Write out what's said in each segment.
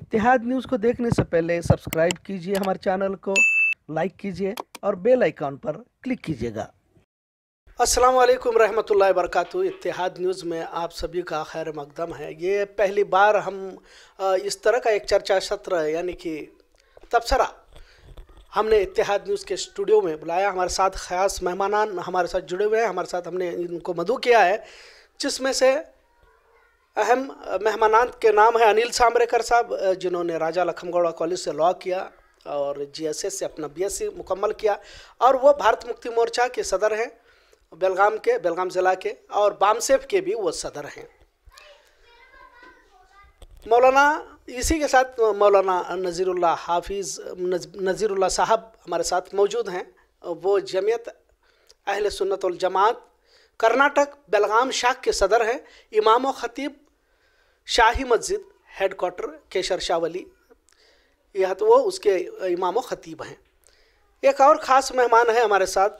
اتحاد نیوز کو دیکھنے سے پہلے سبسکرائب کیجئے ہمارے چینل کو لائک کیجئے کیجئے اور بیل آئیکن پر کلک گا السلام علیکم رحمت اللہ وبرکاتہ اتحاد نیوز میں آپ سبھی کا خیر مقدم ہے یہ پہلی بار ہم اس طرح کا ایک چرچا ہے یعنی کہ تبصرہ ہم نے اتحاد نیوز کے اسٹوڈیو میں بلایا ہمارے ساتھ خاص مہمانان ہمارے ساتھ جڑے ہوئے ہیں ہمارے ساتھ ہم نے ان کو مدعو کیا ہے جس میں سے اہم مہمانات کے نام ہیں انیل سامریکر صاحب جنہوں نے راجہ لکھم گوڑا کالج سے لا کیا اور جی ایس ایس سے اپنا بی ایس سی مکمل کیا اور وہ بھارت مکتی مورچہ کے صدر ہیں بیلگام کے بیلغام ضلع کے اور سیف کے بھی وہ صدر ہیں مولانا اسی کے ساتھ مولانا نظیر اللہ حافظ نظیر اللہ صاحب ہمارے ساتھ موجود ہیں وہ جمعیت اہل سنت الجماعت کرناٹک بیلغام شاخ کے صدر ہیں امام و خطیب شاہی مسجد ہیڈ کوارٹر کیشر ولی یہ تو وہ اس کے امام و خطیب ہیں ایک اور خاص مہمان ہیں ہمارے ساتھ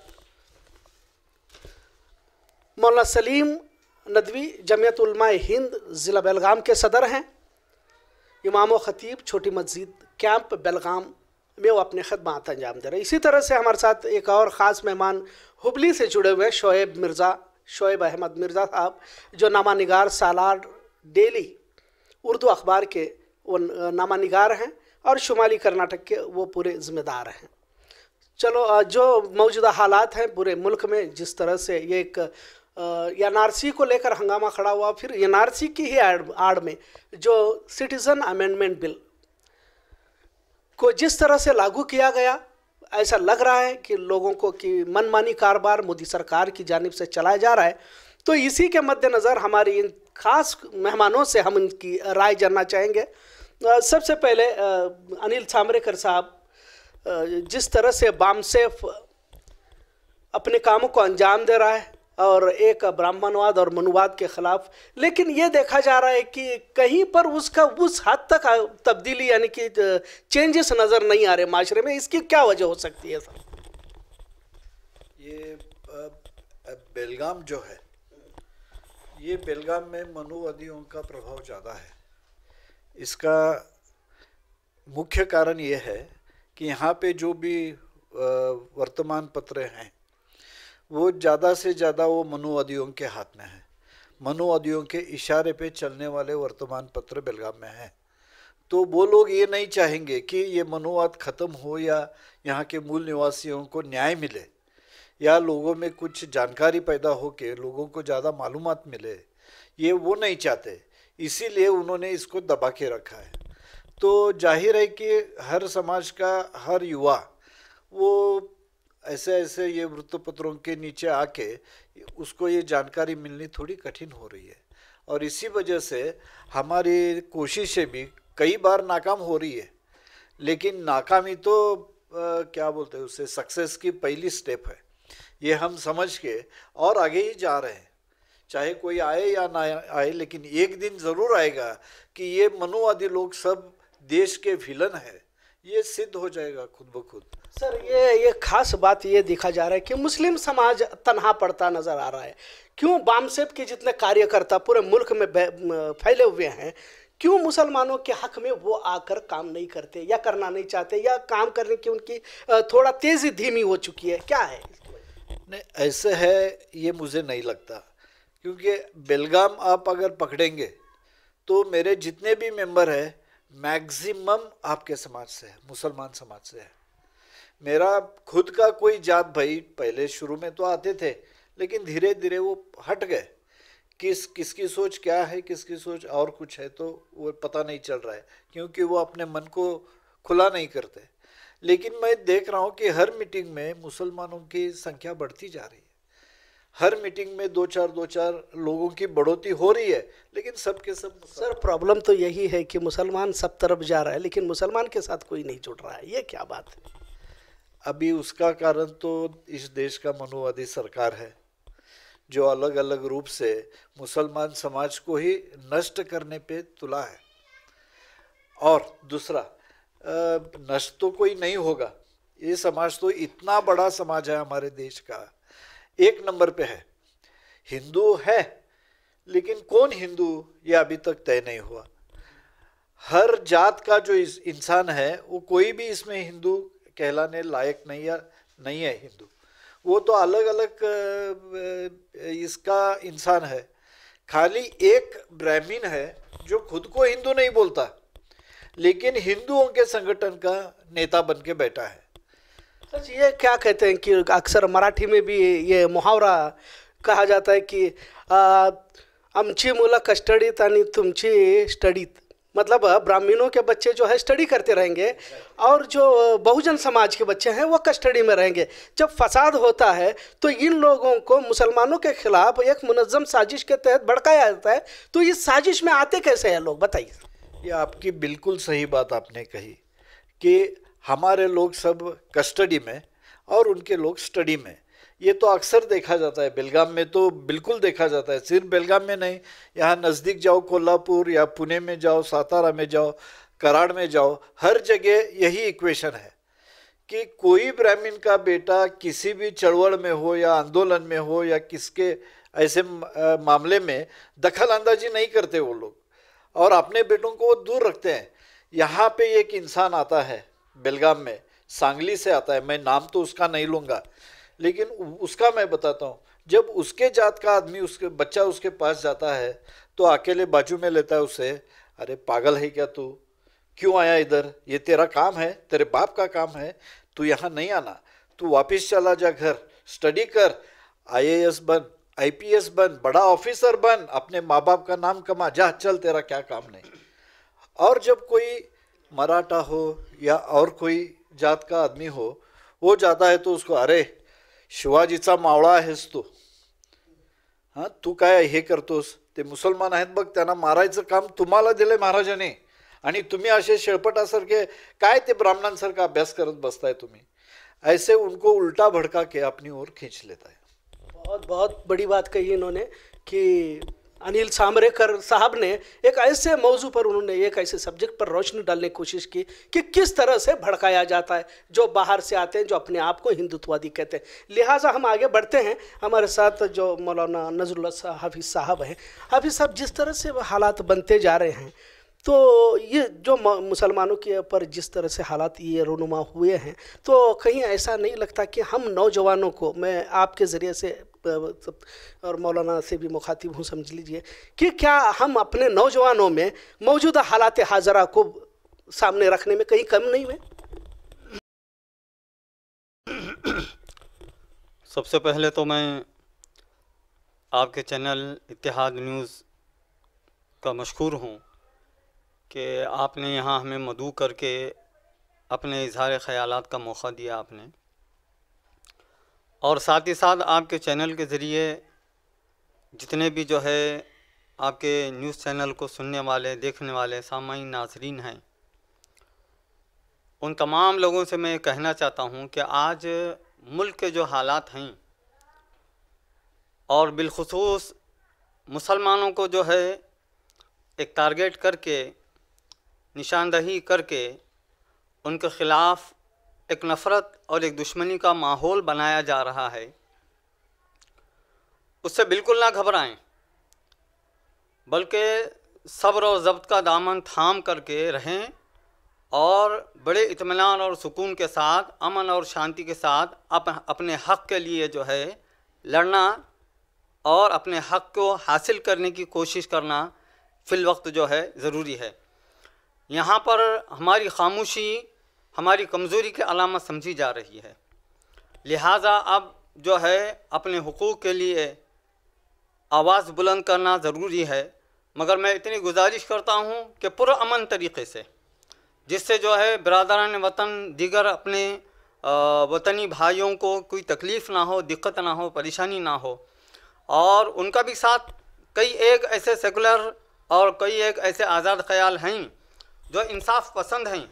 مولانا سلیم ندوی جمعیت علماء ہند ضلع بیلغام کے صدر ہیں امام و خطیب چھوٹی مسجد کیمپ بیلغام میں وہ اپنے خدمات انجام دے رہے اسی طرح سے ہمارے ساتھ ایک اور خاص مہمان ہبلی سے جڑے ہوئے شعیب مرزا شعیب احمد مرزا صاحب جو نامہ نگار سالار ڈیلی اردو اخبار کے وہ نامہ نگار ہیں اور شمالی کرناٹک کے وہ پورے ذمہ دار ہیں چلو جو موجودہ حالات ہیں پورے ملک میں جس طرح سے یہ ایک این آر سی کو لے کر ہنگامہ کھڑا ہوا پھر این آر سی کی ہی آڑ میں جو سٹیزن امینڈمنٹ بل کو جس طرح سے لاگو کیا گیا ایسا لگ رہا ہے کہ لوگوں کو کہ من مانی کاروبار مودی سرکار کی جانب سے چلایا جا رہا ہے تو اسی کے مد نظر ہماری ان خاص مہمانوں سے ہم ان کی رائے جاننا چاہیں گے سب سے پہلے انل سامریکر صاحب جس طرح سے بام سیف اپنے کاموں کو انجام دے رہا ہے اور ایک براہمنواد اور منواد کے خلاف لیکن یہ دیکھا جا رہا ہے کہ کہیں پر اس کا اس حد تک تبدیلی یعنی کہ چینجز نظر نہیں آ رہے معاشرے میں اس کی کیا وجہ ہو سکتی ہے سر یہ بیلگام جو ہے یہ بیلگام میں ودیوں کا پربھاؤ زیادہ ہے اس کا مکھیہ کارن یہ ہے کہ یہاں پہ جو بھی ورتمان پترے ہیں وہ زیادہ سے زیادہ وہ منوادیوں کے ہاتھ میں ہیں منوادیوں کے اشارے پہ چلنے والے ورطمان پتر بیلگام میں ہیں تو وہ لوگ یہ نہیں چاہیں گے کہ یہ منوات ختم ہو یا یہاں کے مول نواسیوں کو نیائے ملے یا لوگوں میں کچھ جانکاری پیدا ہو کے لوگوں کو زیادہ معلومات ملے یہ وہ نہیں چاہتے اسی لیے انہوں نے اس کو دبا کے رکھا ہے تو ظاہر ہے کہ ہر سماج کا ہر یوا وہ ایسے ایسے یہ وت پتروں کے نیچے آ کے اس کو یہ جانکاری ملنی تھوڑی کٹھن ہو رہی ہے اور اسی وجہ سے ہماری کوششیں بھی کئی بار ناکام ہو رہی ہے لیکن ناکامی تو کیا بولتے ہیں اسے سکسیس کی پہلی سٹیپ ہے یہ ہم سمجھ کے اور آگے ہی جا رہے ہیں چاہے کوئی آئے یا نہ آئے لیکن ایک دن ضرور آئے گا کہ یہ منوادی لوگ سب دیش کے فیلن ہے یہ سدھ ہو جائے گا خود بخود سر یہ یہ خاص بات یہ دیکھا جا رہا ہے کہ مسلم سماج تنہا پڑتا نظر آ رہا ہے کیوں بام سیب کے جتنے کاریہ کرتا پورے ملک میں پھیلے ہوئے ہیں کیوں مسلمانوں کے حق میں وہ آ کر کام نہیں کرتے یا کرنا نہیں چاہتے یا کام کرنے کی ان کی تھوڑا تیزی دھیمی ہو چکی ہے کیا ہے نہیں ایسے ہے یہ مجھے نہیں لگتا کیونکہ بلگام آپ اگر پکڑیں گے تو میرے جتنے بھی ممبر ہیں میگزیمم آپ کے سماج سے ہے مسلمان سماج سے ہے میرا خود کا کوئی جات بھائی پہلے شروع میں تو آتے تھے لیکن دھیرے دھیرے وہ ہٹ گئے کس کس کی سوچ کیا ہے کس کی سوچ اور کچھ ہے تو وہ پتہ نہیں چل رہا ہے کیونکہ وہ اپنے من کو کھلا نہیں کرتے لیکن میں دیکھ رہا ہوں کہ ہر میٹنگ میں مسلمانوں کی سنکھیا بڑھتی جا رہی ہے ہر میٹنگ میں دو چار دو چار لوگوں کی بڑھوتی ہو رہی ہے لیکن سب کے سب سر پرابلم تو یہی ہے کہ مسلمان سب طرف جا رہا ہے لیکن مسلمان کے ساتھ کوئی نہیں جڑ رہا ہے یہ کیا بات ہے ابھی اس کا کارن تو اس دیش کا منوادی سرکار ہے جو الگ الگ روپ سے مسلمان سماج کو ہی نشٹ کرنے پہ تلا ہے اور دوسرا نشت تو کوئی نہیں ہوگا یہ سماج تو اتنا بڑا سماج ہے ہمارے دیش کا ایک نمبر پہ ہے ہندو ہے لیکن کون ہندو یہ ابھی تک طے نہیں ہوا ہر جات کا جو انسان ہے وہ کوئی بھی اس میں ہندو کہلانے لائق نہیں ہے نہیں ہے ہندو وہ تو الگ الگ اس کا انسان ہے خالی ایک برہمین ہے جو خود کو ہندو نہیں بولتا لیکن ہندوؤں کے سنگٹن کا نیتا بن کے بیٹھا ہے سر یہ کیا کہتے ہیں کہ اکثر مراٹھی میں بھی یہ محاورہ کہا جاتا ہے کہ امچھی مولا کسٹڈی تعلیم تمچی چھی اسٹڈی مطلب براہینوں کے بچے جو ہے اسٹڈی کرتے رہیں گے اور جو بہوجن سماج کے بچے ہیں وہ کسٹڈی میں رہیں گے جب فساد ہوتا ہے تو ان لوگوں کو مسلمانوں کے خلاف ایک منظم سازش کے تحت بھڑکایا جاتا ہے تو اس سازش میں آتے کیسے ہیں لوگ بتائیے یہ آپ کی بالکل صحیح بات آپ نے کہی کہ ہمارے لوگ سب کسٹڈی میں اور ان کے لوگ سٹڈی میں یہ تو اکثر دیکھا جاتا ہے بیلگام میں تو بالکل دیکھا جاتا ہے صرف بیلگام میں نہیں یہاں نزدیک جاؤ کولہاپور یا پونے میں جاؤ ساتارہ میں جاؤ کراڑ میں جاؤ ہر جگہ یہی ایکویشن ہے کہ کوئی برہمین کا بیٹا کسی بھی چڑوڑ میں ہو یا آندولن میں ہو یا کس کے ایسے معاملے میں دخل اندازی نہیں کرتے وہ لوگ اور اپنے بیٹوں کو وہ دور رکھتے ہیں یہاں پہ ایک انسان آتا ہے بیلگام میں سانگلی سے آتا ہے میں نام تو اس کا نہیں لوں گا لیکن اس کا میں بتاتا ہوں جب اس کے جات کا آدمی اس کے بچہ اس کے پاس جاتا ہے تو اکیلے باجو میں لیتا ہے اسے ارے پاگل ہے کیا تو کیوں آیا ادھر یہ تیرا کام ہے تیرے باپ کا کام ہے تو یہاں نہیں آنا تو واپس چلا جا گھر اسٹڈی کر آئی A S bin I P S بن بڑا آفیسر بن اپنے ماں باپ کا نام کما جا چل تیرا کیا کام نہیں اور جب کوئی مرٹا ہو یا اور کوئی جات کا آدمی ہو وہ جاتا ہے تو اس کو ارے شیواجی کا موڑا ہے تو یہ کرتے مسلمان بگ تنا مار کام تمہیں دل مہاراج نے تمہیں شرپٹا سارے کا براہ سر ابیاس کرت بستا ہے تمہیں ایسے ان کو الٹا بڑکا کے اپنی اور کھینچ لیتا ہے بہت بہت بڑی بات کہی انہوں نے کہ انل سامریکر صاحب نے ایک ایسے موضوع پر انہوں نے ایک ایسے سبجیکٹ پر روشنی ڈالنے کی کوشش کی کہ کس طرح سے بھڑکایا جاتا ہے جو باہر سے آتے ہیں جو اپنے آپ کو ہندوتوادی کہتے ہیں لہٰذا ہم آگے بڑھتے ہیں ہمارے ساتھ جو مولانا نظر اللہ حفیظ صاحب ہیں حافظ صاحب جس طرح سے حالات بنتے جا رہے ہیں تو یہ جو مسلمانوں کے اوپر جس طرح سے حالات یہ رونما ہوئے ہیں تو کہیں ایسا نہیں لگتا کہ ہم نوجوانوں کو میں آپ کے ذریعے سے اور مولانا سے بھی مخاطب ہوں سمجھ لیجئے کہ کیا ہم اپنے نوجوانوں میں موجودہ حالات حاضرہ کو سامنے رکھنے میں کہیں کم نہیں ہوئے سب سے پہلے تو میں آپ کے چینل اتحاد نیوز کا مشہور ہوں کہ آپ نے یہاں ہمیں مدعو کر کے اپنے اظہار خیالات کا موقع دیا آپ نے اور ساتھ ہی ساتھ آپ کے چینل کے ذریعے جتنے بھی جو ہے آپ کے نیوز چینل کو سننے والے دیکھنے والے سامعین ناظرین ہیں ان تمام لوگوں سے میں کہنا چاہتا ہوں کہ آج ملک کے جو حالات ہیں اور بالخصوص مسلمانوں کو جو ہے ایک ٹارگیٹ کر کے نشاندہی کر کے ان کے خلاف ایک نفرت اور ایک دشمنی کا ماحول بنایا جا رہا ہے اس سے بالکل نہ گھبرائیں بلکہ صبر اور ضبط کا دامن تھام کر کے رہیں اور بڑے اطمینان اور سکون کے ساتھ امن اور شانتی کے ساتھ اپنے حق کے لیے جو ہے لڑنا اور اپنے حق کو حاصل کرنے کی کوشش کرنا فی الوقت جو ہے ضروری ہے یہاں پر ہماری خاموشی ہماری کمزوری کی علامت سمجھی جا رہی ہے لہٰذا اب جو ہے اپنے حقوق کے لیے آواز بلند کرنا ضروری ہے مگر میں اتنی گزارش کرتا ہوں کہ پرامن طریقے سے جس سے جو ہے برادران وطن دیگر اپنے وطنی بھائیوں کو کوئی تکلیف نہ ہو دقت نہ ہو پریشانی نہ ہو اور ان کا بھی ساتھ کئی ایک ایسے سیکولر اور کئی ایک ایسے آزاد خیال ہیں جو انصاف پسند ہیں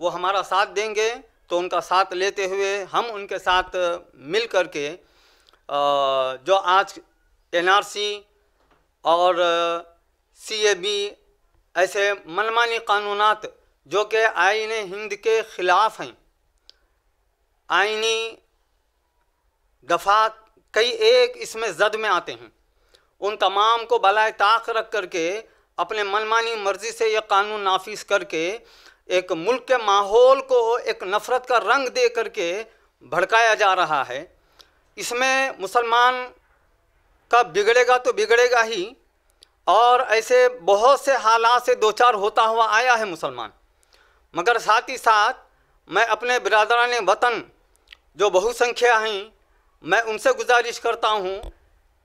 وہ ہمارا ساتھ دیں گے تو ان کا ساتھ لیتے ہوئے ہم ان کے ساتھ مل کر کے جو آج این آر سی اور سی اے بی ایسے منمانی قانونات جو کہ آئین ہند کے خلاف ہیں آئینی دفعات کئی ایک اس میں زد میں آتے ہیں ان تمام کو بلائے طاق رکھ کر کے اپنے منمانی مرضی سے یہ قانون نافذ کر کے ایک ملک کے ماحول کو ایک نفرت کا رنگ دے کر کے بھڑکایا جا رہا ہے اس میں مسلمان کا بگڑے گا تو بگڑے گا ہی اور ایسے بہت سے حالات سے دوچار ہوتا ہوا آیا ہے مسلمان مگر ساتھ ہی ساتھ میں اپنے برادران وطن جو بہو سنکھیا آئیں میں ان سے گزارش کرتا ہوں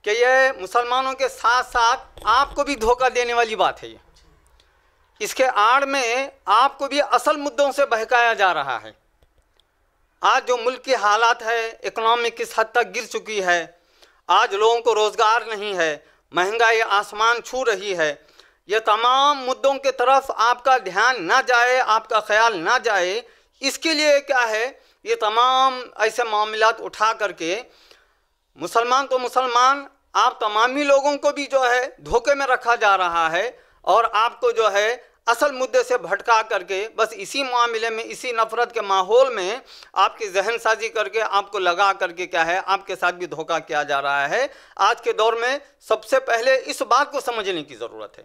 کہ یہ مسلمانوں کے ساتھ ساتھ آپ کو بھی دھوکہ دینے والی بات ہے یہ اس کے آڑ میں آپ کو بھی اصل مدوں سے بہکایا جا رہا ہے آج جو ملک کی حالات ہے اکنامی کس حد تک گر چکی ہے آج لوگوں کو روزگار نہیں ہے مہنگائی آسمان چھو رہی ہے یہ تمام مدوں کے طرف آپ کا دھیان نہ جائے آپ کا خیال نہ جائے اس کے لیے کیا ہے یہ تمام ایسے معاملات اٹھا کر کے مسلمان تو مسلمان آپ تمامی لوگوں کو بھی جو ہے دھوکے میں رکھا جا رہا ہے اور آپ کو جو ہے اصل مدعے سے بھٹکا کر کے بس اسی معاملے میں اسی نفرت کے ماحول میں آپ کی ذہن سازی کر کے آپ کو لگا کر کے کیا ہے آپ کے ساتھ بھی دھوکہ کیا جا رہا ہے آج کے دور میں سب سے پہلے اس بات کو سمجھنے کی ضرورت ہے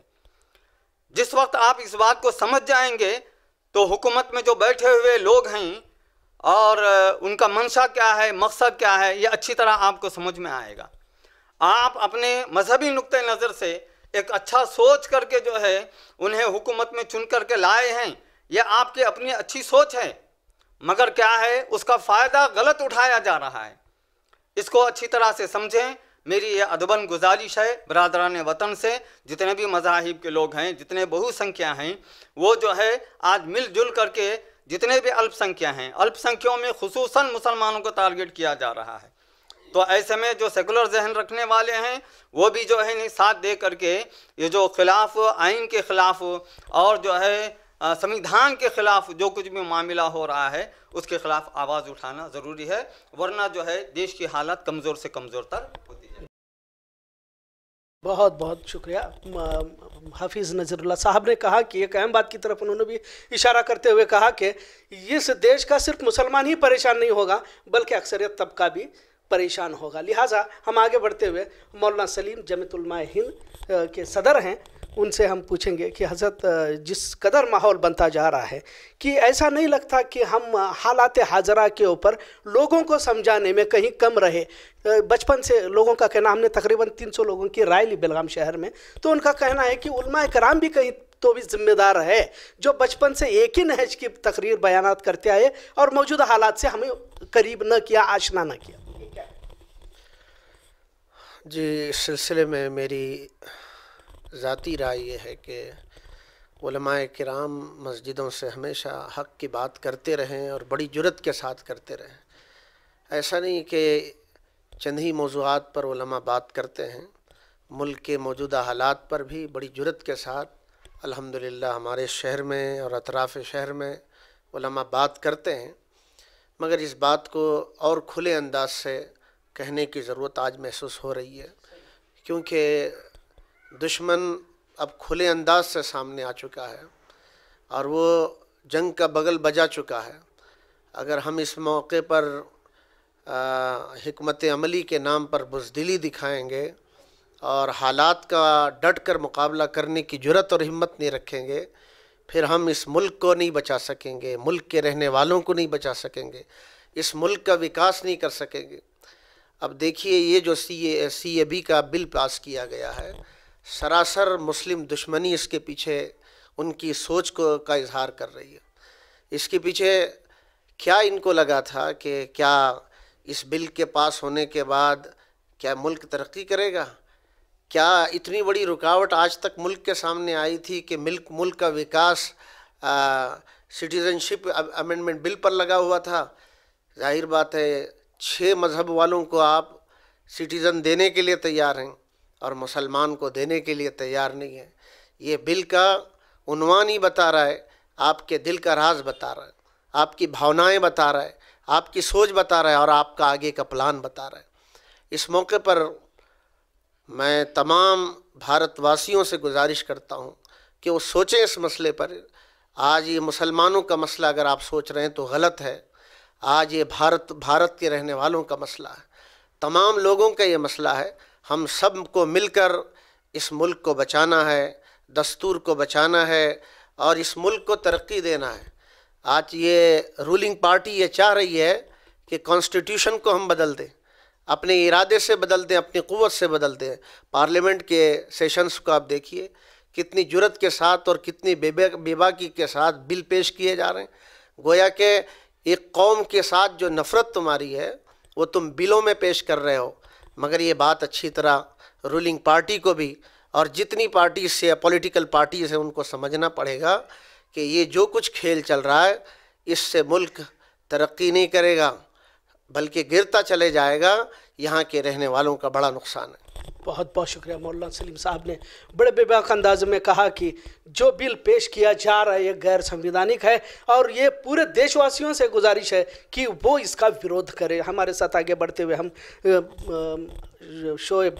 جس وقت آپ اس بات کو سمجھ جائیں گے تو حکومت میں جو بیٹھے ہوئے لوگ ہیں اور ان کا منشا کیا ہے مقصد کیا ہے یہ اچھی طرح آپ کو سمجھ میں آئے گا آپ اپنے مذہبی نقطۂ نظر سے ایک اچھا سوچ کر کے جو ہے انہیں حکومت میں چن کر کے لائے ہیں یہ آپ کی اپنی اچھی سوچ ہے مگر کیا ہے اس کا فائدہ غلط اٹھایا جا رہا ہے اس کو اچھی طرح سے سمجھیں میری یہ ادبن گزارش ہے برادران وطن سے جتنے بھی مذاہب کے لوگ ہیں جتنے بہو سنکھیا ہیں وہ جو ہے آج مل جل کر کے جتنے بھی سنکھیا ہیں سنکھیوں میں خصوصاً مسلمانوں کو ٹارگیٹ کیا جا رہا ہے تو ایسے میں جو سیکولر ذہن رکھنے والے ہیں وہ بھی جو ہے ساتھ دے کر کے یہ جو خلاف آئین کے خلاف اور جو ہے سمیدھان کے خلاف جو کچھ بھی معاملہ ہو رہا ہے اس کے خلاف آواز اٹھانا ضروری ہے ورنہ جو ہے دیش کی حالت کمزور سے کمزور تر ہوتی ہے بہت بہت شکریہ حفیظ نظر اللہ صاحب نے کہا کہ ایک اہم بات کی طرف انہوں نے بھی اشارہ کرتے ہوئے کہا کہ اس دیش کا صرف مسلمان ہی پریشان نہیں ہوگا بلکہ اکثریت طبقہ بھی پریشان ہوگا لہٰذا ہم آگے بڑھتے ہوئے مولانا سلیم جمعیت علماء ہند کے صدر ہیں ان سے ہم پوچھیں گے کہ حضرت جس قدر ماحول بنتا جا رہا ہے کہ ایسا نہیں لگتا کہ ہم حالات حاضرہ کے اوپر لوگوں کو سمجھانے میں کہیں کم رہے بچپن سے لوگوں کا کہنا ہم نے تقریباً تین سو لوگوں کی رائے لی بلغام شہر میں تو ان کا کہنا ہے کہ علماء کرام بھی کہیں تو بھی ذمہ دار ہے جو بچپن سے ایک ہی نہج کی تقریر بیانات کرتے آئے اور موجودہ حالات سے ہمیں قریب نہ کیا آشنا نہ کیا جی اس سلسلے میں میری ذاتی رائے یہ ہے کہ علماء کرام مسجدوں سے ہمیشہ حق کی بات کرتے رہیں اور بڑی جرت کے ساتھ کرتے رہیں ایسا نہیں کہ چند ہی موضوعات پر علماء بات کرتے ہیں ملک کے موجودہ حالات پر بھی بڑی جرت کے ساتھ الحمد ہمارے شہر میں اور اطراف شہر میں علماء بات کرتے ہیں مگر اس بات کو اور کھلے انداز سے کہنے کی ضرورت آج محسوس ہو رہی ہے کیونکہ دشمن اب کھلے انداز سے سامنے آ چکا ہے اور وہ جنگ کا بغل بجا چکا ہے اگر ہم اس موقع پر حکمت عملی کے نام پر بزدلی دکھائیں گے اور حالات کا ڈٹ کر مقابلہ کرنے کی جرت اور ہمت نہیں رکھیں گے پھر ہم اس ملک کو نہیں بچا سکیں گے ملک کے رہنے والوں کو نہیں بچا سکیں گے اس ملک کا وکاس نہیں کر سکیں گے اب دیکھیے یہ جو سی اے سی اے بی کا بل پاس کیا گیا ہے سراسر مسلم دشمنی اس کے پیچھے ان کی سوچ کو کا اظہار کر رہی ہے اس کے پیچھے کیا ان کو لگا تھا کہ کیا اس بل کے پاس ہونے کے بعد کیا ملک ترقی کرے گا کیا اتنی بڑی رکاوٹ آج تک ملک کے سامنے آئی تھی کہ ملک ملک کا وکاس سٹیزن شپ بل پر لگا ہوا تھا ظاہر بات ہے چھ مذہب والوں کو آپ سٹیزن دینے کے لیے تیار ہیں اور مسلمان کو دینے کے لیے تیار نہیں ہیں یہ بل کا ہی بتا رہا ہے آپ کے دل کا راز بتا رہا ہے آپ کی بھاؤنائیں بتا رہا ہے آپ کی سوچ بتا رہا ہے اور آپ کا آگے کا پلان بتا رہا ہے اس موقع پر میں تمام بھارت واسیوں سے گزارش کرتا ہوں کہ وہ سوچیں اس مسئلے پر آج یہ مسلمانوں کا مسئلہ اگر آپ سوچ رہے ہیں تو غلط ہے آج یہ بھارت بھارت کے رہنے والوں کا مسئلہ ہے تمام لوگوں کا یہ مسئلہ ہے ہم سب کو مل کر اس ملک کو بچانا ہے دستور کو بچانا ہے اور اس ملک کو ترقی دینا ہے آج یہ رولنگ پارٹی یہ چاہ رہی ہے کہ کانسٹیٹیوشن کو ہم بدل دیں اپنے ارادے سے بدل دیں اپنی قوت سے بدل دیں پارلیمنٹ کے سیشنز کو آپ دیکھیے کتنی جرت کے ساتھ اور کتنی بے باکی کے ساتھ بل پیش کیے جا رہے ہیں گویا کہ ایک قوم کے ساتھ جو نفرت تمہاری ہے وہ تم بلوں میں پیش کر رہے ہو مگر یہ بات اچھی طرح رولنگ پارٹی کو بھی اور جتنی پارٹیز سے پولیٹیکل پارٹیز ہیں ان کو سمجھنا پڑے گا کہ یہ جو کچھ کھیل چل رہا ہے اس سے ملک ترقی نہیں کرے گا بلکہ گرتا چلے جائے گا یہاں کے رہنے والوں کا بڑا نقصان ہے بہت بہت شکریہ مولانا سلیم صاحب نے بڑے بے باک انداز میں کہا کہ جو بل پیش کیا جا رہا ہے یہ غیر غیرسنویدھانک ہے اور یہ پورے دیش واسیوں سے گزارش ہے کہ وہ اس کا ویرود کرے ہمارے ساتھ آگے بڑھتے ہوئے ہم شعیب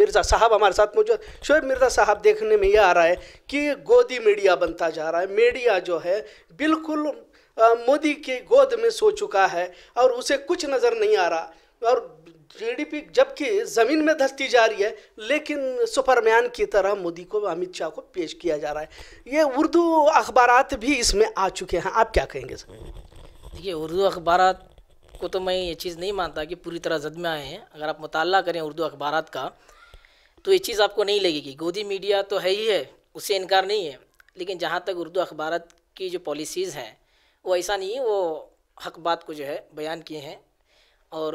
مرزا صاحب ہمارے ساتھ موجود شعیب مرزا صاحب دیکھنے میں یہ آ رہا ہے کہ گودی میڈیا بنتا جا رہا ہے میڈیا جو ہے بالکل مودی کے گود میں سو چکا ہے اور اسے کچھ نظر نہیں آ رہا اور جی ڈی پی جبکہ زمین میں دھستی جا رہی ہے لیکن سپرمین کی طرح مودی کو امت شاہ کو پیش کیا جا رہا ہے یہ اردو اخبارات بھی اس میں آ چکے ہیں آپ کیا کہیں گے دیکھیے اردو اخبارات کو تو میں یہ چیز نہیں مانتا کہ پوری طرح زد میں آئے ہیں اگر آپ مطالعہ کریں اردو اخبارات کا تو یہ چیز آپ کو نہیں لگے گی گودی میڈیا تو ہے ہی ہے اس سے انکار نہیں ہے لیکن جہاں تک اردو اخبارات کی جو پالیسیز ہیں وہ ایسا نہیں وہ حق بات کو جو ہے بیان کیے ہیں اور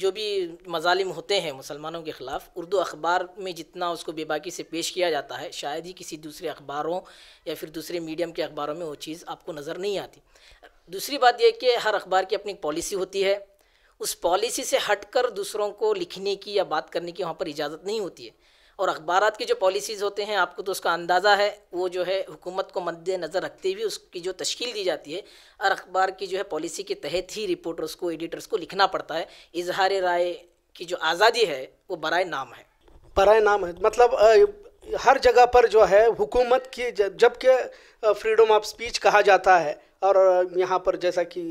جو بھی مظالم ہوتے ہیں مسلمانوں کے خلاف اردو اخبار میں جتنا اس کو بے باکی سے پیش کیا جاتا ہے شاید ہی کسی دوسرے اخباروں یا پھر دوسرے میڈیم کے اخباروں میں وہ چیز آپ کو نظر نہیں آتی دوسری بات یہ کہ ہر اخبار کی اپنی پالیسی ہوتی ہے اس پالیسی سے ہٹ کر دوسروں کو لکھنے کی یا بات کرنے کی وہاں پر اجازت نہیں ہوتی ہے اور اخبارات کی جو پالیسیز ہوتے ہیں آپ کو تو اس کا اندازہ ہے وہ جو ہے حکومت کو مد نظر رکھتے ہوئے اس کی جو تشکیل دی جاتی ہے اور اخبار کی جو ہے پالیسی کے تحت ہی رپورٹرس کو ایڈیٹرس کو لکھنا پڑتا ہے اظہار رائے کی جو آزادی ہے وہ برائے نام ہے برائے نام ہے مطلب ہر جگہ پر جو ہے حکومت کی جب کہ فریڈم آف اسپیچ کہا جاتا ہے اور یہاں پر جیسا کہ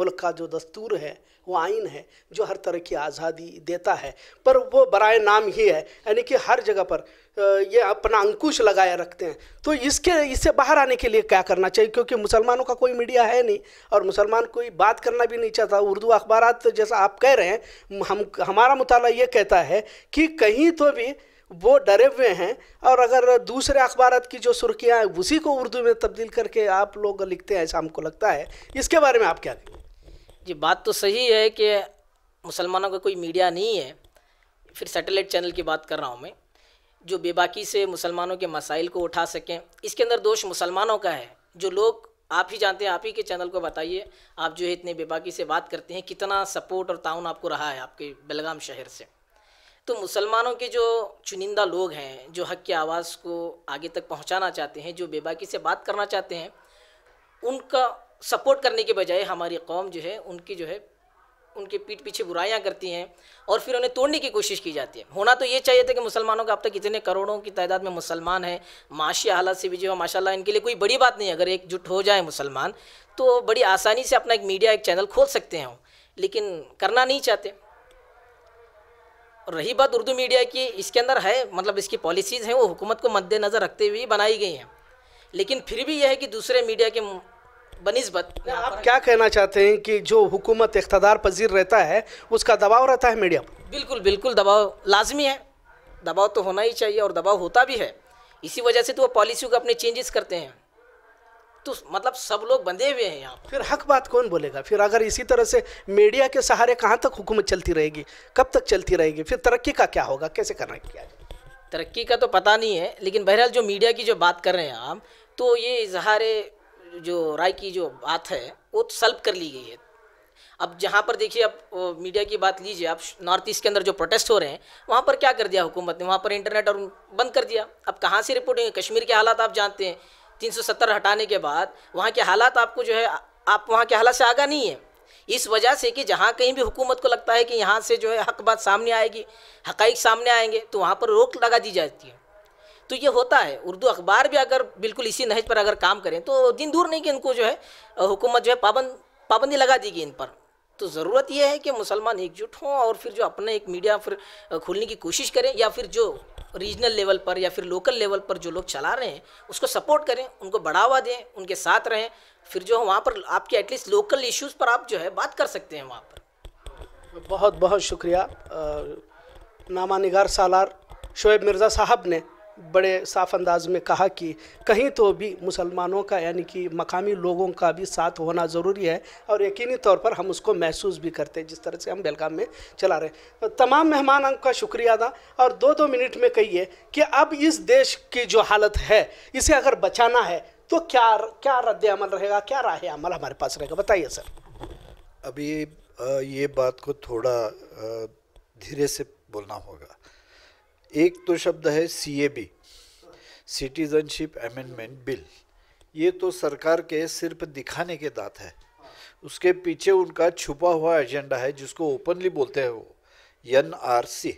ملک کا جو دستور ہے وہ آئین ہے جو ہر طرح کی آزادی دیتا ہے پر وہ برائے نام ہی ہے یعنی کہ ہر جگہ پر یہ اپنا انکوش لگایا رکھتے ہیں تو اس کے اس سے باہر آنے کے لیے کیا کرنا چاہیے کیونکہ مسلمانوں کا کوئی میڈیا ہے نہیں اور مسلمان کوئی بات کرنا بھی نہیں چاہتا اردو اخبارات جیسا آپ کہہ رہے ہیں ہم ہمارا مطالعہ یہ کہتا ہے کہ کہیں تو بھی وہ ڈرے ہوئے ہیں اور اگر دوسرے اخبارات کی جو سرخیاں ہیں اسی کو اردو میں تبدیل کر کے آپ لوگ لکھتے ہیں ایسا ہم کو لگتا ہے اس کے بارے میں آپ کیا کہیں جی بات تو صحیح ہے کہ مسلمانوں کا کوئی میڈیا نہیں ہے پھر سیٹلائٹ چینل کی بات کر رہا ہوں میں جو بے باکی سے مسلمانوں کے مسائل کو اٹھا سکیں اس کے اندر دوش مسلمانوں کا ہے جو لوگ آپ ہی جانتے ہیں آپ ہی کے چینل کو بتائیے آپ جو ہے اتنے بے باقی سے بات کرتے ہیں کتنا سپورٹ اور تعاون آپ کو رہا ہے آپ کے بلگام شہر سے تو مسلمانوں کے جو چنندہ لوگ ہیں جو حق کی آواز کو آگے تک پہنچانا چاہتے ہیں جو بے باقی سے بات کرنا چاہتے ہیں ان کا سپورٹ کرنے کے بجائے ہماری قوم جو ہے ان کی جو ہے ان کے پیٹ پیچھے برائیاں کرتی ہیں اور پھر انہیں توڑنے کی کوشش کی جاتی ہے ہونا تو یہ چاہیے تھا کہ مسلمانوں کا اب تک اتنے کروڑوں کی تعداد میں مسلمان ہیں معاشی حالات سے بھی جو ہے ماشاء اللہ ان کے لیے کوئی بڑی بات نہیں اگر ایک جٹ ہو جائے مسلمان تو بڑی آسانی سے اپنا ایک میڈیا ایک چینل کھول سکتے ہیں لیکن کرنا نہیں چاہتے رہی بات اردو میڈیا کی اس کے اندر ہے مطلب اس کی پالیسیز ہیں وہ حکومت کو مد نظر رکھتے ہوئے بنائی گئی ہیں لیکن پھر بھی یہ ہے کہ دوسرے میڈیا کے بنسبت آپ کیا کہنا چاہتے ہیں کہ جو حکومت اقتدار پذیر رہتا ہے اس کا دباؤ رہتا ہے میڈیا پر بالکل بالکل دباؤ لازمی ہے دباؤ تو ہونا ہی چاہیے اور دباؤ ہوتا بھی ہے اسی وجہ سے تو وہ پالیسیوں کو اپنے چینجز کرتے ہیں تو مطلب سب لوگ بندھے ہوئے ہیں یہاں پھر حق بات کون بولے گا پھر اگر اسی طرح سے میڈیا کے سہارے کہاں تک حکومت چلتی رہے گی کب تک چلتی رہے گی پھر ترقی کا کیا ہوگا کیسے کرنا کیا ترقی کا تو پتہ نہیں ہے لیکن بہرحال جو میڈیا کی جو بات کر رہے ہیں آپ تو یہ اظہار جو رائے کی جو بات ہے وہ سلب کر لی گئی ہے اب جہاں پر دیکھیے اب میڈیا کی بات لیجیے آپ نارتھ ایسٹ کے اندر جو پروٹیسٹ ہو رہے ہیں وہاں پر کیا کر دیا حکومت نے وہاں پر انٹرنیٹ اور بند کر دیا اب کہاں سے رپورٹ ہے کشمیر کے حالات آپ جانتے ہیں تین سو ستر ہٹانے کے بعد وہاں کے حالات آپ کو جو ہے آپ وہاں کے حالات سے آگاہ نہیں ہیں اس وجہ سے کہ جہاں کہیں بھی حکومت کو لگتا ہے کہ یہاں سے جو ہے حق بات سامنے آئے گی حقائق سامنے آئیں گے تو وہاں پر روک لگا دی جاتی ہے تو یہ ہوتا ہے اردو اخبار بھی اگر بالکل اسی نہج پر اگر کام کریں تو دن دور نہیں کہ ان کو جو ہے حکومت جو ہے پابند پابندی لگا دی گی ان پر تو ضرورت یہ ہے کہ مسلمان ایک جٹ ہوں اور پھر جو اپنا ایک میڈیا پھر کھولنے کی کوشش کریں یا پھر جو ریجنل لیول پر یا پھر لوکل لیول پر جو لوگ چلا رہے ہیں اس کو سپورٹ کریں ان کو بڑھاوا دیں ان کے ساتھ رہیں پھر جو وہاں پر آپ کے ایٹ لیسٹ لوکل ایشوز پر آپ جو ہے بات کر سکتے ہیں وہاں پر بہت بہت شکریہ نامہ نگار سالار شعیب مرزا صاحب نے بڑے صاف انداز میں کہا کہ کہیں تو بھی مسلمانوں کا یعنی کہ مقامی لوگوں کا بھی ساتھ ہونا ضروری ہے اور یقینی طور پر ہم اس کو محسوس بھی کرتے ہیں جس طرح سے ہم بیلگام میں چلا رہے ہیں تمام مہمانوں کا شکریہ ادا اور دو دو منٹ میں کہیے کہ اب اس دیش کی جو حالت ہے اسے اگر بچانا ہے تو کیا رد عمل رہے گا کیا راہ عمل ہمارے پاس رہے گا بتائیے سر ابھی یہ بات کو تھوڑا دھیرے سے بولنا ہوگا ایک تو شبد ہے C A B citizenship amendment bill یہ تو سرکار کے صرف دکھانے کے دانت ہے اس کے پیچھے ان کا چھپا ہوا ایجنڈا ہے جس کو اوپنلی بولتے ہیں وہ N R C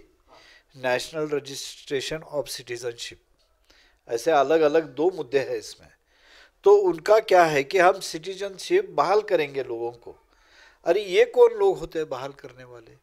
national registration of citizenship ایسے الگ الگ دو مدعے ہیں اس میں تو ان کا کیا ہے کہ ہم سٹیزن شپ بحال کریں گے لوگوں کو ارے یہ کون لوگ ہوتے ہیں بحال کرنے والے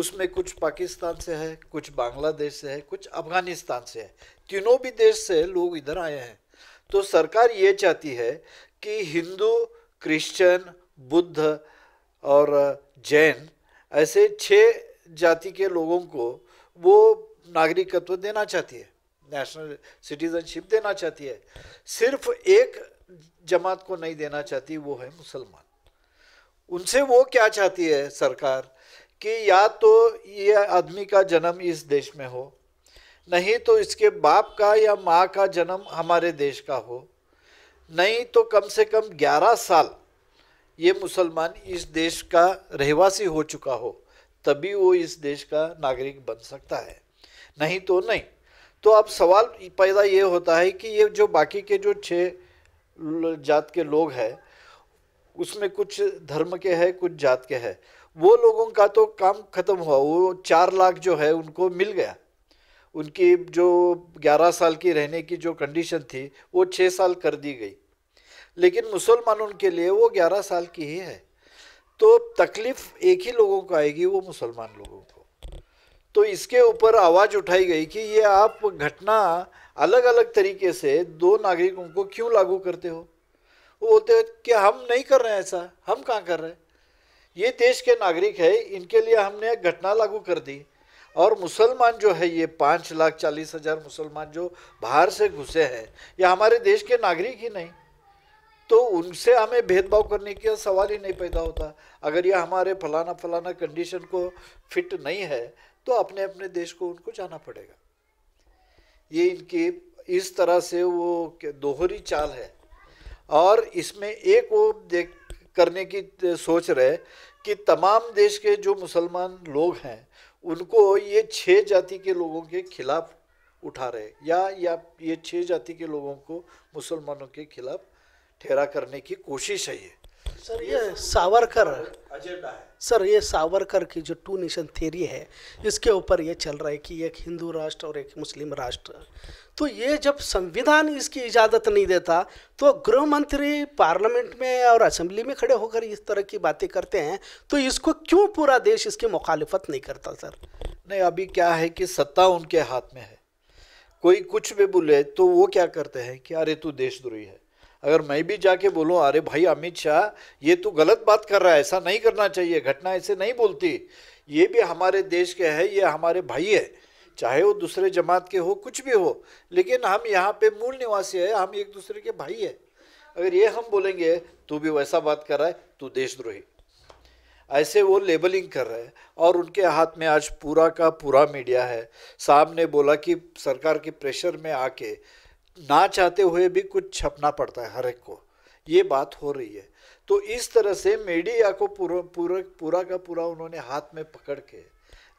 اس میں کچھ پاکستان سے ہے کچھ بنگلہ دیش سے ہے کچھ افغانستان سے ہے تینوں بھی دیش سے لوگ ادھر آئے ہیں تو سرکار یہ چاہتی ہے کہ ہندو کرشچن بدھ اور جین ایسے چھ جاتی کے لوگوں کو وہ ناگرکتو دینا چاہتی ہے نیشنل سٹیزن شپ دینا چاہتی ہے صرف ایک جماعت کو نہیں دینا چاہتی وہ ہے مسلمان ان سے وہ کیا چاہتی ہے سرکار کہ یا تو یہ آدمی کا جنم اس دیش میں ہو نہیں تو اس کے باپ کا یا ماں کا جنم ہمارے دیش کا ہو نہیں تو کم سے کم گیارہ سال یہ مسلمان اس دیش کا رہواسی ہو چکا ہو تبھی وہ اس دیش کا ناگرک بن سکتا ہے نہیں تو نہیں تو اب سوال پیدا یہ ہوتا ہے کہ یہ جو باقی کے جو چھ جات کے لوگ ہیں اس میں کچھ دھرم کے ہے کچھ جات کے ہے وہ لوگوں کا تو کام ختم ہوا وہ چار لاکھ جو ہے ان کو مل گیا ان کی جو گیارہ سال کی رہنے کی جو کنڈیشن تھی وہ چھ سال کر دی گئی لیکن مسلمانوں کے لیے وہ گیارہ سال کی ہی ہے تو تکلیف ایک ہی لوگوں کو آئے گی وہ مسلمان لوگوں کو تو اس کے اوپر آواز اٹھائی گئی کہ یہ آپ گھٹنا الگ الگ طریقے سے دو ناگرکوں کو کیوں لاگو کرتے ہو وہ ہوتے کہ ہم نہیں کر رہے ہیں ایسا ہم کہاں کر رہے ہیں یہ دیش کے ناگرک ہے ان کے لیے ہم نے گھٹنا لاگو کر دی اور مسلمان جو ہے یہ پانچ لاکھ چالیس ہزار مسلمان جو سے گھسے ہیں یہ ہمارے دیش کے ناگرک ہی نہیں تو ان سے ہمیں بھید بھاؤ کرنے کا سوال ہی نہیں پیدا ہوتا اگر یہ ہمارے فلانا فلانا کنڈیشن کو فٹ نہیں ہے تو اپنے اپنے دیش کو ان کو جانا پڑے گا یہ ان کی اس طرح سے وہ دوہری چال ہے اور اس میں ایک وہ دیکھ کرنے کی سوچ رہے کہ تمام دیش کے جو مسلمان لوگ ہیں ان کو یہ چھ جاتی کے لوگوں کے خلاف اٹھا رہے یا یا یہ چھ جاتی کے لوگوں کو مسلمانوں کے خلاف ٹھہرا کرنے کی کوشش ہے یہ سر یہ ساورکر سر یہ ساورکر کی جو ٹو نیشن تھیری ہے اس کے اوپر یہ چل رہا ہے کہ ایک ہندو راشٹر اور ایک مسلم راشٹر تو یہ جب سنویدھان اس کی اجازت نہیں دیتا تو گروہ منتری پارلیمنٹ میں اور اسمبلی میں کھڑے ہو کر اس طرح کی باتیں کرتے ہیں تو اس کو کیوں پورا دیش اس کی مخالفت نہیں کرتا سر نہیں ابھی کیا ہے کہ ستا ان کے ہاتھ میں ہے کوئی کچھ بھی بولے تو وہ کیا کرتے ہیں کہ ارے تو دیش دروئی ہے اگر میں بھی جا کے بولوں ارے بھائی امت شاہ یہ تو غلط بات کر رہا ہے ایسا نہیں کرنا چاہیے گھٹنا ایسے نہیں بولتی یہ بھی ہمارے دیش کے ہے یہ ہمارے بھائی ہے چاہے وہ دوسرے جماعت کے ہو کچھ بھی ہو لیکن ہم یہاں پہ مول نواسی ہے ہم ایک دوسرے کے بھائی ہے اگر یہ ہم بولیں گے تو بھی ویسا بات کر رہا ہے تو دیش دروہی ایسے وہ لیبلنگ کر رہے ہیں اور ان کے ہاتھ میں آج پورا کا پورا میڈیا ہے صاحب نے بولا کہ سرکار کے پریشر میں آ کے نہ چاہتے ہوئے بھی کچھ چھپنا پڑتا ہے ہر ایک کو یہ بات ہو رہی ہے تو اس طرح سے میڈیا کو پورا پورا پورا پورا کا انہوں نے ہاتھ میں پکڑ کے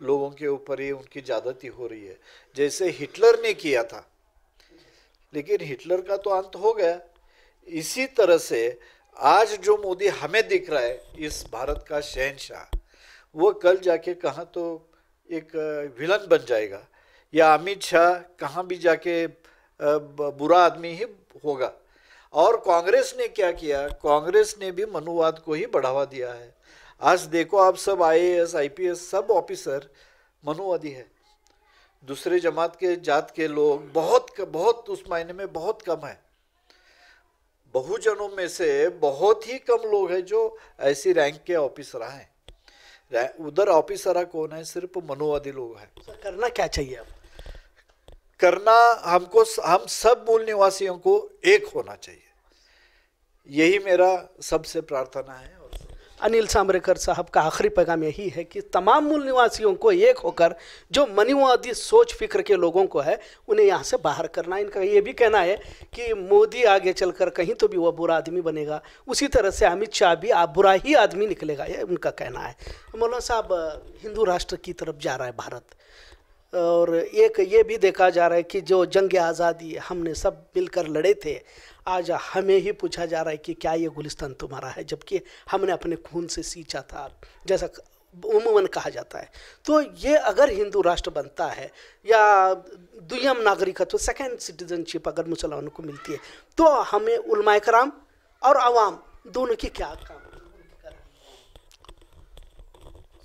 لوگوں کے اوپر یہ ان کی زیادتی ہو رہی ہے جیسے ہٹلر نے کیا تھا لیکن ہٹلر کا تو انت ہو گیا اسی طرح سے آج جو مودی ہمیں دکھ رہا ہے اس بھارت کا شہنشاہ وہ کل جا کے کہاں تو ایک ولن بن جائے گا یا امت شاہ کہاں بھی جا کے برا آدمی ہی ہوگا اور کانگریس نے کیا کیا کانگریس نے بھی منوواد کو ہی بڑھاوا دیا ہے آج دیکھو آپ سب I S I P S سب آفیسر منوادی ہے دوسرے جماعت کے جات کے لوگ بہت بہت اس معنی میں بہت کم ہیں بہو جنوں میں سے بہت ہی کم لوگ ہیں جو ایسی رینک کے آفیسر ہیں ادھر آفیسرا کون ہے صرف منوادی لوگ ہیں کرنا کیا چاہیے آپ کرنا ہم کو ہم سب مول نواسیوں کو ایک ہونا چاہیے یہی میرا سب سے پرارتھنا ہے انیل سامریکر صاحب کا آخری پیغام یہی ہے کہ تمام مول نواسیوں کو ایک ہو کر جو منیوادی سوچ فکر کے لوگوں کو ہے انہیں یہاں سے باہر کرنا ان کا یہ بھی کہنا ہے کہ مودی آگے چل کر کہیں تو بھی وہ برا آدمی بنے گا اسی طرح سے امت شاہ بھی برا ہی آدمی نکلے گا یہ ان کا کہنا ہے مولانا صاحب ہندو راشٹر کی طرف جا رہا ہے بھارت اور ایک یہ بھی دیکھا جا رہا ہے کہ جو جنگ آزادی ہم نے سب مل کر لڑے تھے آج ہمیں ہی پوچھا جا رہا ہے کہ کیا یہ گلستان تمہارا ہے جبکہ ہم نے اپنے خون سے سینچا تھا جیسا عموماً کہا جاتا ہے تو یہ اگر ہندو راشٹر بنتا ہے یا دوم ناگرکت سیکنڈ سٹیزن شپ اگر مسلمانوں کو ملتی ہے تو ہمیں علماء کرام اور عوام دونوں کی کیا کام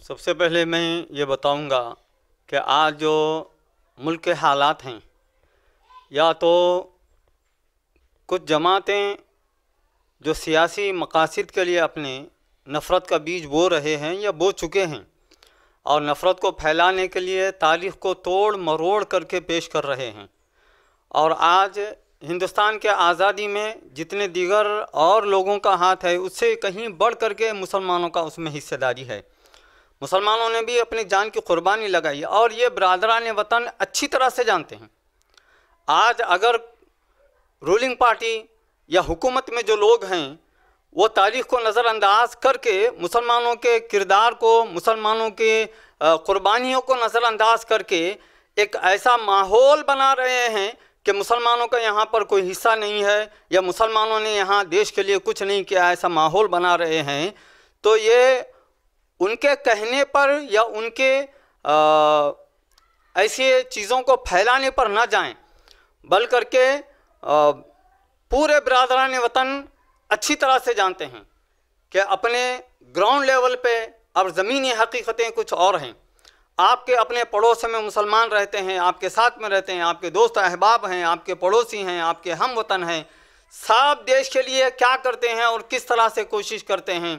سب سے پہلے میں یہ بتاؤں گا کہ آج جو ملک کے حالات ہیں یا تو کچھ جماعتیں جو سیاسی مقاصد کے لیے اپنے نفرت کا بیج بو رہے ہیں یا بو چکے ہیں اور نفرت کو پھیلانے کے لیے تاریخ کو توڑ مروڑ کر کے پیش کر رہے ہیں اور آج ہندوستان کے آزادی میں جتنے دیگر اور لوگوں کا ہاتھ ہے اس سے کہیں بڑھ کر کے مسلمانوں کا اس میں حصہ داری ہے مسلمانوں نے بھی اپنی جان کی قربانی لگائی اور یہ برادران وطن اچھی طرح سے جانتے ہیں آج اگر رولنگ پارٹی یا حکومت میں جو لوگ ہیں وہ تاریخ کو نظر انداز کر کے مسلمانوں کے کردار کو مسلمانوں کے قربانیوں کو نظر انداز کر کے ایک ایسا ماحول بنا رہے ہیں کہ مسلمانوں کا یہاں پر کوئی حصہ نہیں ہے یا مسلمانوں نے یہاں دیش کے لیے کچھ نہیں کیا ایسا ماحول بنا رہے ہیں تو یہ ان کے کہنے پر یا ان کے ایسی چیزوں کو پھیلانے پر نہ جائیں بل کر کے پورے برادران وطن اچھی طرح سے جانتے ہیں کہ اپنے گراؤنڈ لیول پہ اور زمینی حقیقتیں کچھ اور ہیں آپ کے اپنے پڑوس میں مسلمان رہتے ہیں آپ کے ساتھ میں رہتے ہیں آپ کے دوست احباب ہیں آپ کے پڑوسی ہیں آپ کے ہم وطن ہیں سب دیش کے لیے کیا کرتے ہیں اور کس طرح سے کوشش کرتے ہیں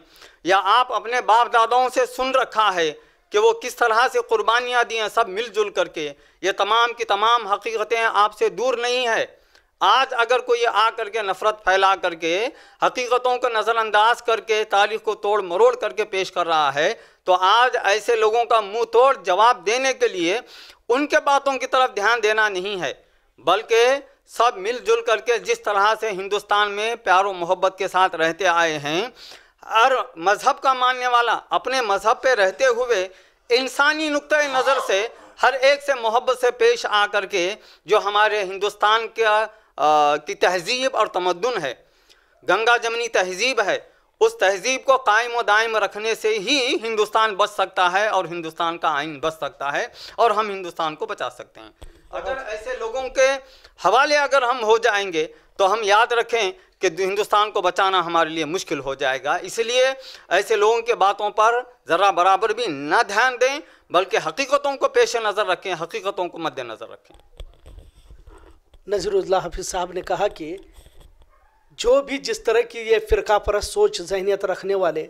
یا آپ اپنے باپ داداؤں سے سن رکھا ہے کہ وہ کس طرح سے قربانیاں دی ہیں سب مل جل کر کے یہ تمام کی تمام حقیقتیں آپ سے دور نہیں ہے آج اگر کوئی آ کر کے نفرت پھیلا کر کے حقیقتوں کو نظر انداز کر کے تاریخ کو توڑ مروڑ کر کے پیش کر رہا ہے تو آج ایسے لوگوں کا منہ توڑ جواب دینے کے لیے ان کے باتوں کی طرف دھیان دینا نہیں ہے بلکہ سب مل جل کر کے جس طرح سے ہندوستان میں پیار و محبت کے ساتھ رہتے آئے ہیں ہر مذہب کا ماننے والا اپنے مذہب پہ رہتے ہوئے انسانی نقطۂ نظر سے ہر ایک سے محبت سے پیش آ کر کے جو ہمارے ہندوستان کا کی تہذیب اور تمدن ہے گنگا جمنی تہذیب ہے اس تہذیب کو قائم و دائم رکھنے سے ہی ہندوستان بچ سکتا ہے اور ہندوستان کا آئین بچ سکتا ہے اور ہم ہندوستان کو بچا سکتے ہیں اگر ایسے لوگوں کے حوالے اگر ہم ہو جائیں گے تو ہم یاد رکھیں کہ ہندوستان کو بچانا ہمارے لیے مشکل ہو جائے گا اس لیے ایسے لوگوں کے باتوں پر ذرا برابر بھی نہ دھیان دیں بلکہ حقیقتوں کو پیش نظر رکھیں حقیقتوں کو مد نظر رکھیں نظر اللہ حافظ صاحب نے کہا کہ جو بھی جس طرح کی یہ فرقہ پرست سوچ ذہنیت رکھنے والے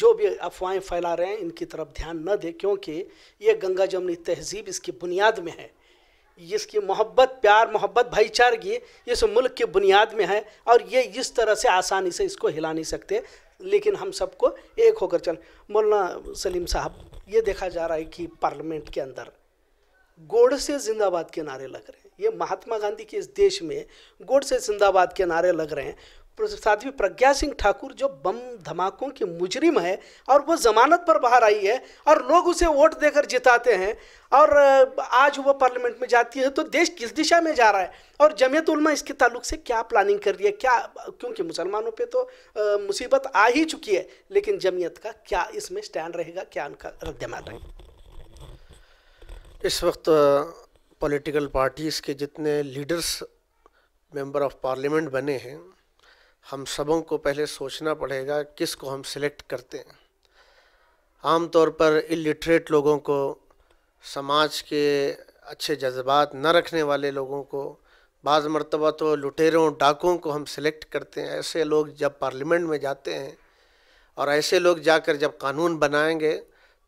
جو بھی افواہیں پھیلا رہے ہیں ان کی طرف دھیان نہ دیں کیونکہ یہ گنگا جمنی تہذیب اس کی بنیاد میں ہے جس کی محبت پیار محبت بھائی چارگی اس ملک کی بنیاد میں ہے اور یہ اس طرح سے آسانی سے اس کو ہلا نہیں سکتے لیکن ہم سب کو ایک ہو کر چل مولانا سلیم صاحب یہ دیکھا جا رہا ہے کہ پارلیمنٹ کے اندر گوڑ سے زندہ باد کے نعرے لگ رہے ہیں یہ مہاتما گاندھی کے اس دیش میں گوڑ سے زندہ باد کے نعرے لگ رہے ہیں سادھوی پرگیا سنگھ ٹھاکر جو بم دھماکوں کی مجرم ہے اور وہ ضمانت پر باہر آئی ہے اور لوگ اسے ووٹ دے کر جتاتے ہیں اور آج وہ پارلیمنٹ میں جاتی ہے تو دیش کس دشا میں جا رہا ہے اور جمعیت علماء اس کے تعلق سے کیا پلاننگ کر رہی ہے کیا کیونکہ مسلمانوں پہ تو مصیبت آ ہی چکی ہے لیکن جمعیت کا کیا اس میں سٹینڈ رہے گا کیا ان کا رہے گا اس وقت پولیٹیکل پارٹیز کے جتنے لیڈرز ممبر آف پارلیمنٹ بنے ہیں ہم سبوں کو پہلے سوچنا پڑے گا کس کو ہم سلیکٹ کرتے ہیں عام طور پر الٹریٹ لوگوں کو سماج کے اچھے جذبات نہ رکھنے والے لوگوں کو بعض مرتبہ تو لٹیروں ڈاکوں کو ہم سلیکٹ کرتے ہیں ایسے لوگ جب پارلیمنٹ میں جاتے ہیں اور ایسے لوگ جا کر جب قانون بنائیں گے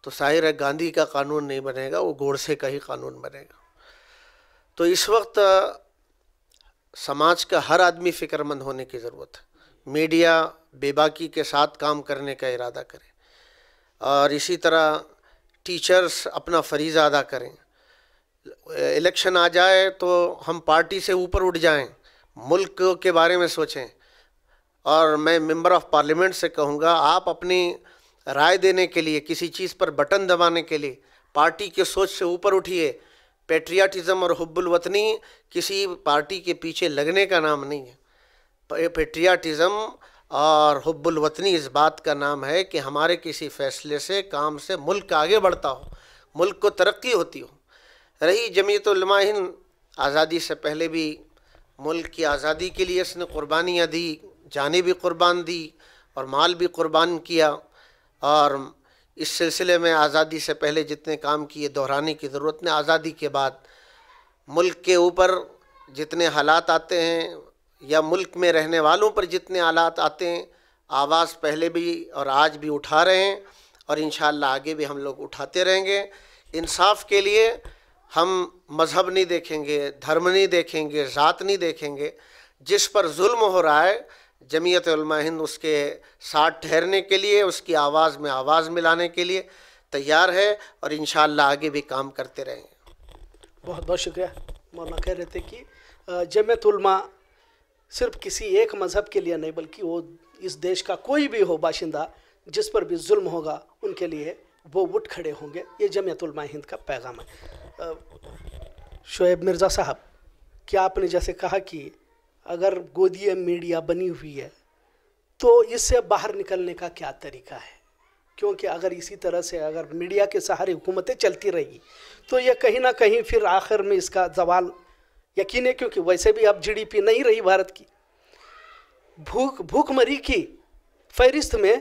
تو ساحرہ گاندھی کا قانون نہیں بنے گا وہ گوڑسے کا ہی قانون بنے گا تو اس وقت سماج کا ہر آدمی فکر مند ہونے کی ضرورت ہے میڈیا بے باکی کے ساتھ کام کرنے کا ارادہ کریں اور اسی طرح ٹیچرز اپنا فریضہ ادا کریں الیکشن آ جائے تو ہم پارٹی سے اوپر اٹھ جائیں ملک کے بارے میں سوچیں اور میں ممبر آف پارلیمنٹ سے کہوں گا آپ اپنی رائے دینے کے لیے کسی چیز پر بٹن دبانے کے لیے پارٹی کے سوچ سے اوپر اٹھیے پیٹریاٹزم اور حب الوطنی کسی پارٹی کے پیچھے لگنے کا نام نہیں ہے پے پیٹریاٹزم اور حب الوطنی اس بات کا نام ہے کہ ہمارے کسی فیصلے سے کام سے ملک آگے بڑھتا ہو ملک کو ترقی ہوتی ہو رہی جمعیت علماء آزادی سے پہلے بھی ملک کی آزادی کے لیے اس نے قربانیاں دی جانے بھی قربان دی اور مال بھی قربان کیا اور اس سلسلے میں آزادی سے پہلے جتنے کام کیے دہرانے کی ضرورت نے آزادی کے بعد ملک کے اوپر جتنے حالات آتے ہیں یا ملک میں رہنے والوں پر جتنے آلات آتے ہیں آواز پہلے بھی اور آج بھی اٹھا رہے ہیں اور انشاءاللہ آگے بھی ہم لوگ اٹھاتے رہیں گے انصاف کے لیے ہم مذہب نہیں دیکھیں گے دھرم نہیں دیکھیں گے ذات نہیں دیکھیں گے جس پر ظلم ہو رہا ہے جمعیت علماء ہند اس کے ساتھ ٹھہرنے کے لیے اس کی آواز میں آواز ملانے کے لیے تیار ہے اور انشاءاللہ آگے بھی کام کرتے رہیں گے بہت بہت شکریہ مولانا کہہ رہے تھے کہ جمعیت علماء صرف کسی ایک مذہب کے لیے نہیں بلکہ وہ اس دیش کا کوئی بھی ہو باشندہ جس پر بھی ظلم ہوگا ان کے لیے وہ وٹ کھڑے ہوں گے یہ جمعیت علماء ہند کا پیغام ہے شعیب مرزا صاحب کیا آپ نے جیسے کہا کہ اگر گودی میڈیا بنی ہوئی ہے تو اس سے باہر نکلنے کا کیا طریقہ ہے کیونکہ اگر اسی طرح سے اگر میڈیا کے سہارے حکومتیں چلتی رہی تو یہ کہیں نہ کہیں پھر آخر میں اس کا زوال یقین ہے کیونکہ ویسے بھی اب جی ڈی پی نہیں رہی بھارت کی بھوک بھوک مری کی فہرست میں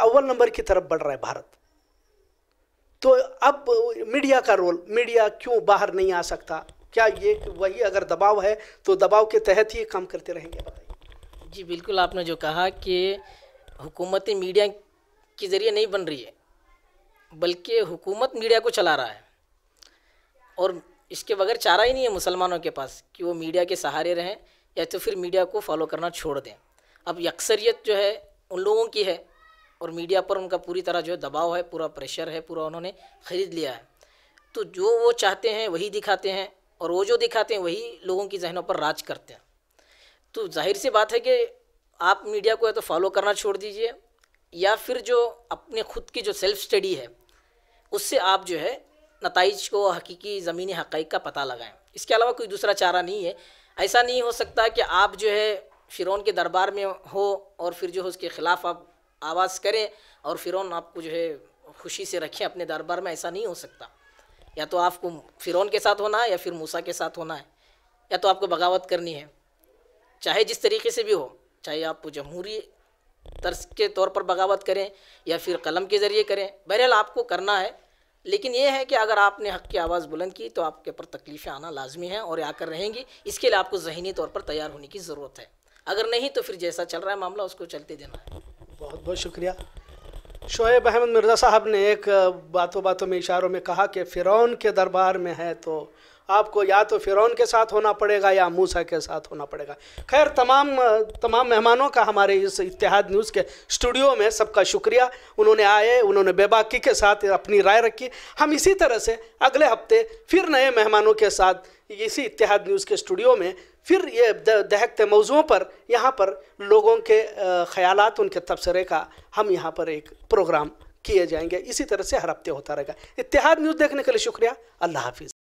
اول نمبر کی طرف بڑھ رہا ہے بھارت تو اب میڈیا کا رول میڈیا کیوں باہر نہیں آ سکتا کیا یہ وہی اگر دباؤ ہے تو دباؤ کے تحت ہی کام کرتے رہیں گے بتائیے جی بالکل آپ نے جو کہا کہ حکومت میڈیا کے ذریعے نہیں بن رہی ہے بلکہ حکومت میڈیا کو چلا رہا ہے اور اس کے بغیر چارہ ہی نہیں ہے مسلمانوں کے پاس کہ وہ میڈیا کے سہارے رہیں یا تو پھر میڈیا کو فالو کرنا چھوڑ دیں اب یکسریت جو ہے ان لوگوں کی ہے اور میڈیا پر ان کا پوری طرح جو ہے دباؤ ہے پورا پریشر ہے پورا انہوں نے خرید لیا ہے تو جو وہ چاہتے ہیں وہی دکھاتے ہیں اور وہ جو دکھاتے ہیں وہی لوگوں کی ذہنوں پر راج کرتے ہیں تو ظاہر سی بات ہے کہ آپ میڈیا کو ہے تو فالو کرنا چھوڑ دیجئے یا پھر جو اپنے خود کی جو سیلف اسٹڈی ہے اس سے آپ جو ہے نتائج کو حقیقی زمینی حقائق کا پتہ لگائیں اس کے علاوہ کوئی دوسرا چارہ نہیں ہے ایسا نہیں ہو سکتا کہ آپ جو ہے فیرون کے دربار میں ہو اور پھر جو ہے اس کے خلاف آپ آواز کریں اور فرعون آپ کو جو ہے خوشی سے رکھیں اپنے دربار میں ایسا نہیں ہو سکتا یا تو آپ کو فیرون کے ساتھ ہونا ہے یا پھر موسا کے ساتھ ہونا ہے یا تو آپ کو بغاوت کرنی ہے چاہے جس طریقے سے بھی ہو چاہے آپ کو جمہوری طرز کے طور پر بغاوت کریں یا پھر قلم کے ذریعے کریں بہرحال آپ کو کرنا ہے لیکن یہ ہے کہ اگر آپ نے حق کی آواز بلند کی تو آپ کے اوپر تکلیفیں آنا لازمی ہیں اور آ کر رہیں گی اس کے لیے آپ کو ذہنی طور پر تیار ہونے کی ضرورت ہے اگر نہیں تو پھر جیسا چل رہا ہے معاملہ اس کو چلتے دینا ہے بہت بہت شکریہ شعیب احمد مرزا صاحب نے ایک باتوں باتوں میں اشاروں میں کہا کہ فرعون کے دربار میں ہے تو آپ کو یا تو فرعون کے ساتھ ہونا پڑے گا یا موسا کے ساتھ ہونا پڑے گا خیر تمام تمام مہمانوں کا ہمارے اس اتحاد نیوز کے اسٹوڈیو میں سب کا شکریہ انہوں نے آئے انہوں نے بے باکی کے ساتھ اپنی رائے رکھی ہم اسی طرح سے اگلے ہفتے پھر نئے مہمانوں کے ساتھ اسی اتحاد نیوز کے اسٹوڈیو میں پھر یہ دہکتے موضوعوں پر یہاں پر لوگوں کے خیالات ان کے تبصرے کا ہم یہاں پر ایک پروگرام کیے جائیں گے اسی طرح سے ہر ہفتے ہوتا رہے گا اتحاد نیوز دیکھنے کے لیے شکریہ اللہ حافظ